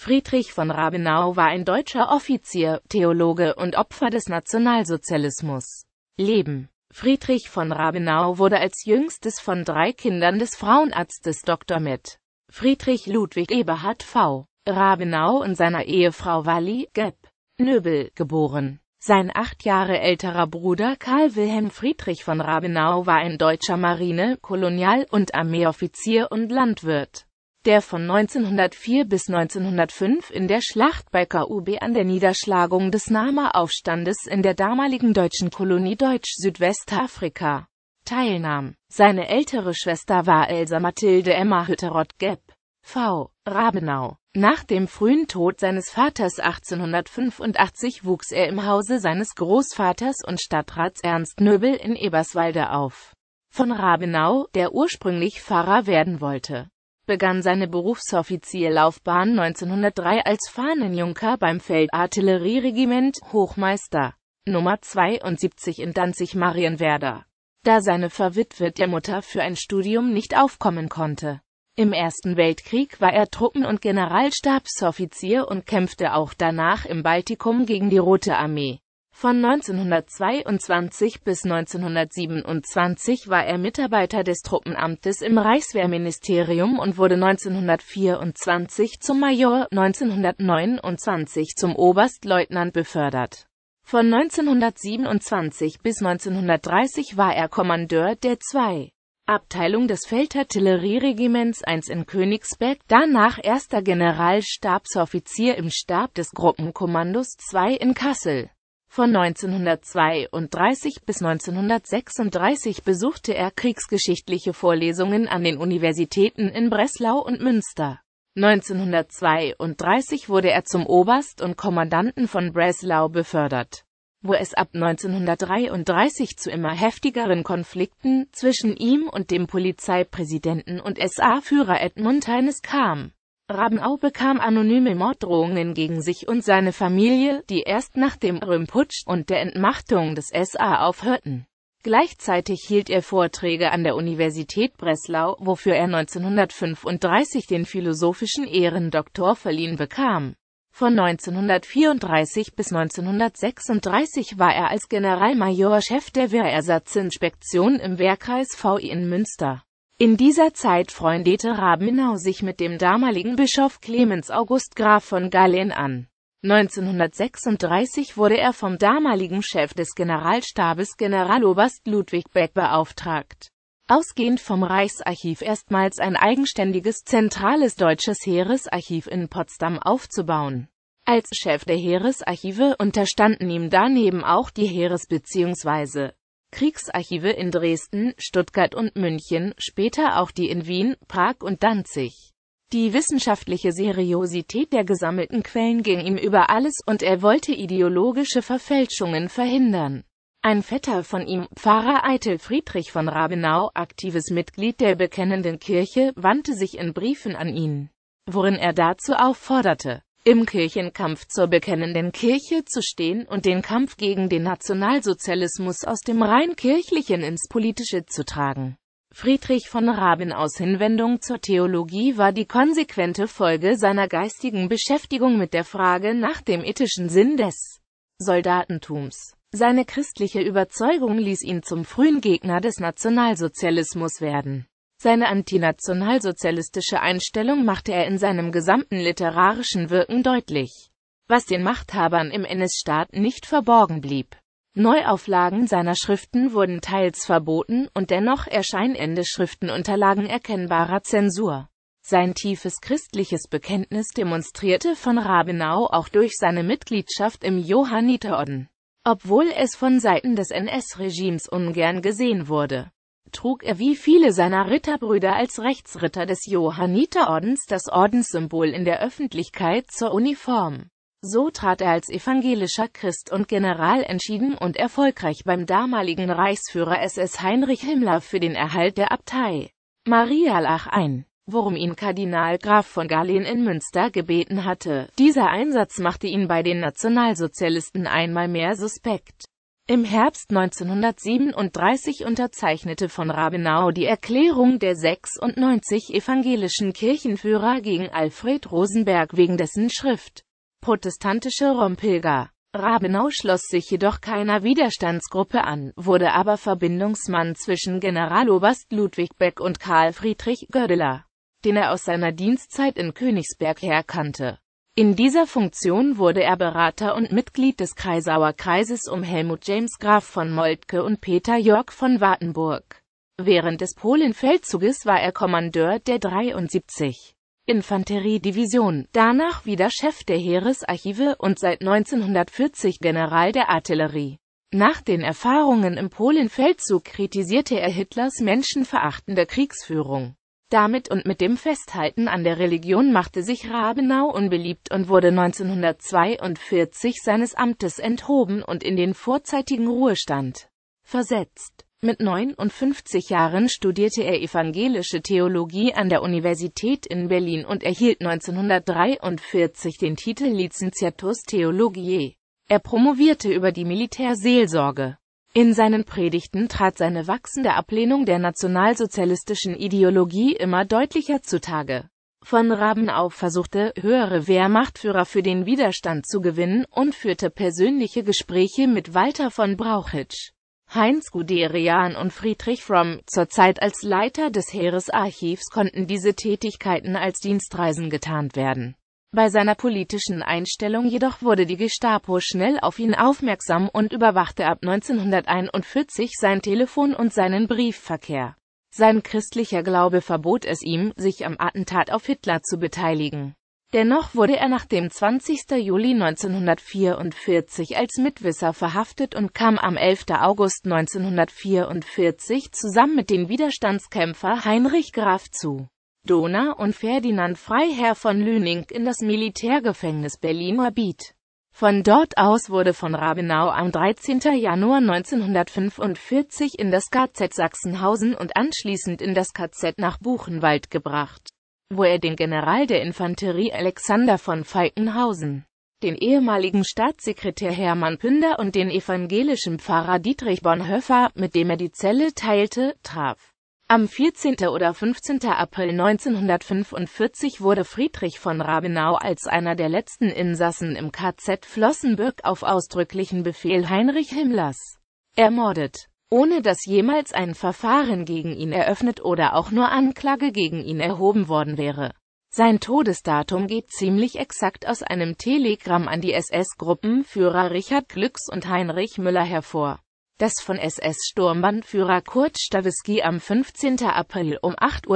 Friedrich von Rabenau war ein deutscher Offizier, Theologe und Opfer des Nationalsozialismus. Leben Friedrich von Rabenau wurde als jüngstes von drei Kindern des Frauenarztes Dr. mit Friedrich Ludwig Eberhard V. Rabenau und seiner Ehefrau Walli Gepp Nöbel geboren. Sein acht Jahre älterer Bruder Karl Wilhelm Friedrich von Rabenau war ein deutscher Marine-, Kolonial- und Armeeoffizier und Landwirt der von 1904 bis 1905 in der Schlacht bei KUB an der Niederschlagung des Nama-Aufstandes in der damaligen deutschen Kolonie Deutsch-Südwestafrika teilnahm. Seine ältere Schwester war Elsa Mathilde Emma Hütterott-Gepp, v. Rabenau. Nach dem frühen Tod seines Vaters 1885 wuchs er im Hause seines Großvaters und Stadtrats Ernst Nöbel in Eberswalde auf. Von Rabenau, der ursprünglich Pfarrer werden wollte, begann seine Berufsoffizierlaufbahn 1903 als Fahnenjunker beim Feldartillerieregiment Hochmeister Nummer 72 in Danzig-Marienwerder, da seine verwitwete Mutter für ein Studium nicht aufkommen konnte. Im Ersten Weltkrieg war er Truppen- und Generalstabsoffizier und kämpfte auch danach im Baltikum gegen die Rote Armee. Von 1922 bis 1927 war er Mitarbeiter des Truppenamtes im Reichswehrministerium und wurde 1924 zum Major, 1929 zum Oberstleutnant befördert. Von 1927 bis 1930 war er Kommandeur der 2. Abteilung des Feldartillerieregiments 1 in Königsberg, danach erster Generalstabsoffizier im Stab des Gruppenkommandos 2 in Kassel. Von 1932 bis 1936 besuchte er kriegsgeschichtliche Vorlesungen an den Universitäten in Breslau und Münster. 1932 wurde er zum Oberst und Kommandanten von Breslau befördert, wo es ab 1933 zu immer heftigeren Konflikten zwischen ihm und dem Polizeipräsidenten und SA-Führer Edmund Heines kam Rabenau bekam anonyme Morddrohungen gegen sich und seine Familie, die erst nach dem Röhmputsch und der Entmachtung des SA aufhörten. Gleichzeitig hielt er Vorträge an der Universität Breslau, wofür er 1935 den philosophischen Ehrendoktor verliehen bekam. Von 1934 bis 1936 war er als Generalmajor Chef der Wehrersatzinspektion im Wehrkreis VI in Münster. In dieser Zeit freundete Rabenau sich mit dem damaligen Bischof Clemens August Graf von Gallien an. 1936 wurde er vom damaligen Chef des Generalstabes Generaloberst Ludwig Beck beauftragt, ausgehend vom Reichsarchiv erstmals ein eigenständiges zentrales deutsches Heeresarchiv in Potsdam aufzubauen. Als Chef der Heeresarchive unterstanden ihm daneben auch die Heeres- bzw. Kriegsarchive in Dresden, Stuttgart und München, später auch die in Wien, Prag und Danzig. Die wissenschaftliche Seriosität der gesammelten Quellen ging ihm über alles und er wollte ideologische Verfälschungen verhindern. Ein Vetter von ihm, Pfarrer Eitel Friedrich von Rabenau, aktives Mitglied der Bekennenden Kirche, wandte sich in Briefen an ihn, worin er dazu aufforderte, im Kirchenkampf zur bekennenden Kirche zu stehen und den Kampf gegen den Nationalsozialismus aus dem rein kirchlichen ins politische zu tragen. Friedrich von aus Hinwendung zur Theologie war die konsequente Folge seiner geistigen Beschäftigung mit der Frage nach dem ethischen Sinn des Soldatentums. Seine christliche Überzeugung ließ ihn zum frühen Gegner des Nationalsozialismus werden. Seine antinationalsozialistische Einstellung machte er in seinem gesamten literarischen Wirken deutlich, was den Machthabern im NS-Staat nicht verborgen blieb. Neuauflagen seiner Schriften wurden teils verboten und dennoch erscheinen Ende Schriftenunterlagen erkennbarer Zensur. Sein tiefes christliches Bekenntnis demonstrierte von Rabenau auch durch seine Mitgliedschaft im Johanniterorden, obwohl es von Seiten des NS-Regimes ungern gesehen wurde trug er wie viele seiner Ritterbrüder als Rechtsritter des Johanniterordens das Ordenssymbol in der Öffentlichkeit zur Uniform. So trat er als evangelischer Christ und General entschieden und erfolgreich beim damaligen Reichsführer SS Heinrich Himmler für den Erhalt der Abtei Maria Lach ein, worum ihn Kardinal Graf von Galen in Münster gebeten hatte. Dieser Einsatz machte ihn bei den Nationalsozialisten einmal mehr suspekt. Im Herbst 1937 unterzeichnete von Rabenau die Erklärung der 96 evangelischen Kirchenführer gegen Alfred Rosenberg wegen dessen Schrift Protestantische Rompilger. Rabenau schloss sich jedoch keiner Widerstandsgruppe an, wurde aber Verbindungsmann zwischen Generaloberst Ludwig Beck und Karl Friedrich Gödeler, den er aus seiner Dienstzeit in Königsberg herkannte. In dieser Funktion wurde er Berater und Mitglied des Kreisauer Kreises um Helmut James Graf von Moltke und Peter Jörg von Wartenburg. Während des Polenfeldzuges war er Kommandeur der 73. Infanteriedivision, danach wieder Chef der Heeresarchive und seit 1940 General der Artillerie. Nach den Erfahrungen im Polenfeldzug kritisierte er Hitlers menschenverachtende Kriegsführung. Damit und mit dem Festhalten an der Religion machte sich Rabenau unbeliebt und wurde 1942 seines Amtes enthoben und in den vorzeitigen Ruhestand versetzt. Mit 59 Jahren studierte er evangelische Theologie an der Universität in Berlin und erhielt 1943 den Titel Licenciatus Theologiae. Er promovierte über die Militärseelsorge. In seinen Predigten trat seine wachsende Ablehnung der nationalsozialistischen Ideologie immer deutlicher zutage. Von Rabenau versuchte, höhere Wehrmachtführer für den Widerstand zu gewinnen und führte persönliche Gespräche mit Walter von Brauchitsch, Heinz Guderian und Friedrich Fromm. zurzeit als Leiter des Heeresarchivs konnten diese Tätigkeiten als Dienstreisen getarnt werden. Bei seiner politischen Einstellung jedoch wurde die Gestapo schnell auf ihn aufmerksam und überwachte ab 1941 sein Telefon und seinen Briefverkehr. Sein christlicher Glaube verbot es ihm, sich am Attentat auf Hitler zu beteiligen. Dennoch wurde er nach dem 20. Juli 1944 als Mitwisser verhaftet und kam am 11. August 1944 zusammen mit dem Widerstandskämpfer Heinrich Graf zu. Dona und Ferdinand Freiherr von Lüning in das Militärgefängnis Berlin-Moabit. Von dort aus wurde von Rabenau am 13. Januar 1945 in das KZ Sachsenhausen und anschließend in das KZ nach Buchenwald gebracht, wo er den General der Infanterie Alexander von Falkenhausen den ehemaligen Staatssekretär Hermann Pünder und den evangelischen Pfarrer Dietrich Bonhoeffer, mit dem er die Zelle teilte, traf. Am 14. oder 15. April 1945 wurde Friedrich von Rabenau als einer der letzten Insassen im KZ Flossenbürg auf ausdrücklichen Befehl Heinrich Himmlers ermordet, ohne dass jemals ein Verfahren gegen ihn eröffnet oder auch nur Anklage gegen ihn erhoben worden wäre. Sein Todesdatum geht ziemlich exakt aus einem Telegramm an die SS-Gruppenführer Richard Glücks und Heinrich Müller hervor das von SS-Sturmbannführer Kurt Stawisky am 15. April um 8.03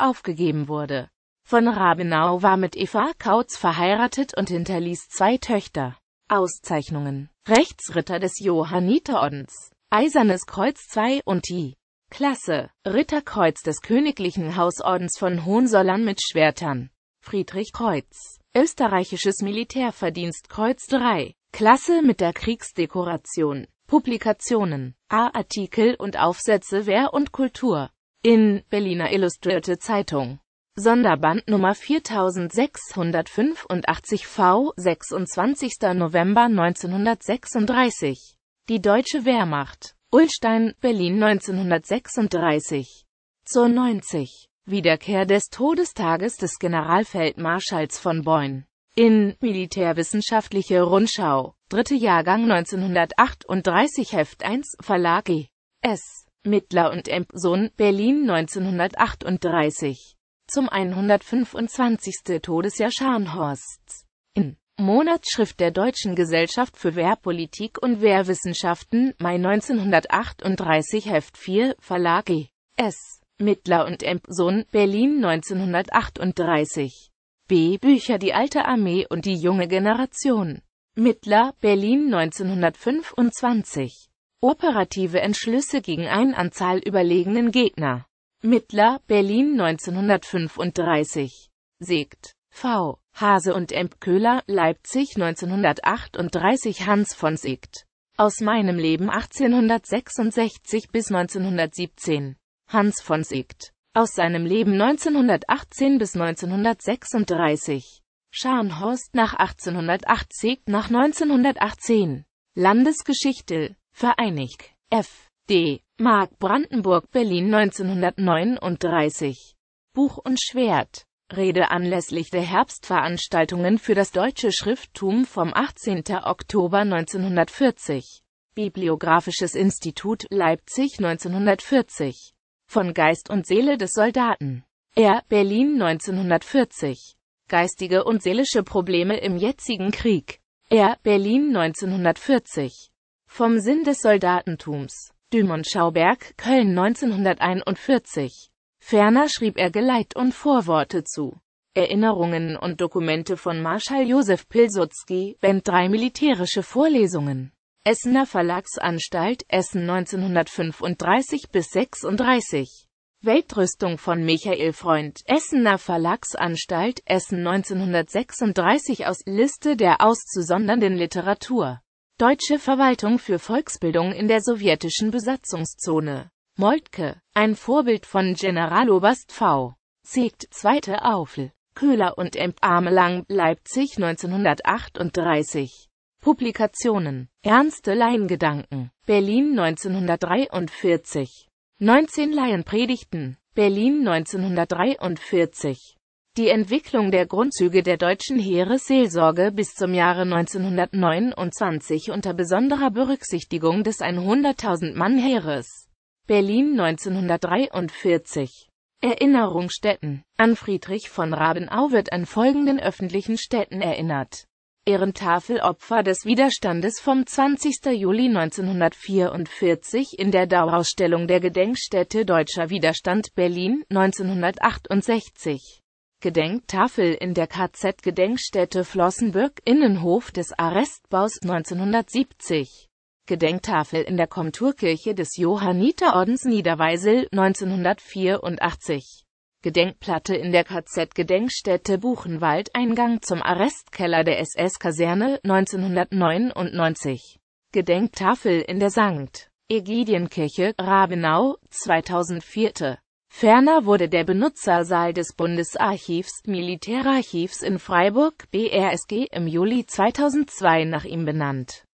Uhr aufgegeben wurde. Von Rabenau war mit Eva Kautz verheiratet und hinterließ zwei Töchter. Auszeichnungen Rechtsritter des Johanniterordens Eisernes Kreuz 2 und die Klasse Ritterkreuz des Königlichen Hausordens von Hohensollern mit Schwertern Friedrich Kreuz Österreichisches Militärverdienstkreuz 3 Klasse mit der Kriegsdekoration Publikationen, A-Artikel und Aufsätze Wehr und Kultur. In Berliner Illustrierte Zeitung. Sonderband Nummer 4685 V, 26. November 1936. Die Deutsche Wehrmacht. Ulstein, Berlin 1936. Zur 90. Wiederkehr des Todestages des Generalfeldmarschalls von Beun in Militärwissenschaftliche Rundschau, dritte Jahrgang 1938 Heft 1, Verlag E. S. Mittler und Empson, Berlin 1938. Zum 125. Todesjahr Scharnhorsts. In Monatsschrift der Deutschen Gesellschaft für Wehrpolitik und Wehrwissenschaften, Mai 1938 Heft 4, Verlag E. S. Mittler und Empson, Berlin 1938. B. Bücher Die alte Armee und die junge Generation. Mittler, Berlin 1925. Operative Entschlüsse gegen ein Anzahl überlegenen Gegner. Mittler, Berlin 1935. Segt. V. Hase und Empköhler, Leipzig 1938 Hans von Segt. Aus meinem Leben 1866 bis 1917. Hans von Segt. Aus seinem Leben 1918 bis 1936. Scharnhorst nach 1880 nach 1918. Landesgeschichte. Vereinigt. F. D. Mark Brandenburg Berlin 1939. Buch und Schwert. Rede anlässlich der Herbstveranstaltungen für das deutsche Schrifttum vom 18. Oktober 1940. Bibliografisches Institut Leipzig 1940 von Geist und Seele des Soldaten. Er, Berlin 1940. Geistige und seelische Probleme im jetzigen Krieg. Er, Berlin 1940. Vom Sinn des Soldatentums. Dümont Schauberg, Köln 1941. Ferner schrieb er Geleit und Vorworte zu Erinnerungen und Dokumente von Marschall Josef Pilsudski, Band 3 Militärische Vorlesungen. Essener Verlagsanstalt, Essen 1935 bis 36. Weltrüstung von Michael Freund, Essener Verlagsanstalt, Essen 1936 aus Liste der auszusondernden Literatur. Deutsche Verwaltung für Volksbildung in der sowjetischen Besatzungszone. Moltke, ein Vorbild von Generaloberst V. Zegt, zweite Aufel. Köhler und M. Armelang, Leipzig 1938. Publikationen. Ernste Laiengedanken. Berlin 1943. 19 Laienpredigten. Berlin 1943. Die Entwicklung der Grundzüge der deutschen Heeresseelsorge bis zum Jahre 1929 unter besonderer Berücksichtigung des 100.000-Mann-Heeres. Berlin 1943. Erinnerungsstätten. An Friedrich von Rabenau wird an folgenden öffentlichen Städten erinnert. Ehrentafel Opfer des Widerstandes vom 20. Juli 1944 in der Dauerausstellung der Gedenkstätte Deutscher Widerstand Berlin 1968. Gedenktafel in der KZ-Gedenkstätte Flossenbürg Innenhof des Arrestbaus 1970. Gedenktafel in der Komturkirche des Johanniterordens Niederweisel 1984. Gedenkplatte in der KZ-Gedenkstätte Buchenwald Eingang zum Arrestkeller der SS-Kaserne 1999 Gedenktafel in der St. Egidienkirche, Rabenau, 2004. Ferner wurde der Benutzersaal des Bundesarchivs Militärarchivs in Freiburg BRSG im Juli 2002 nach ihm benannt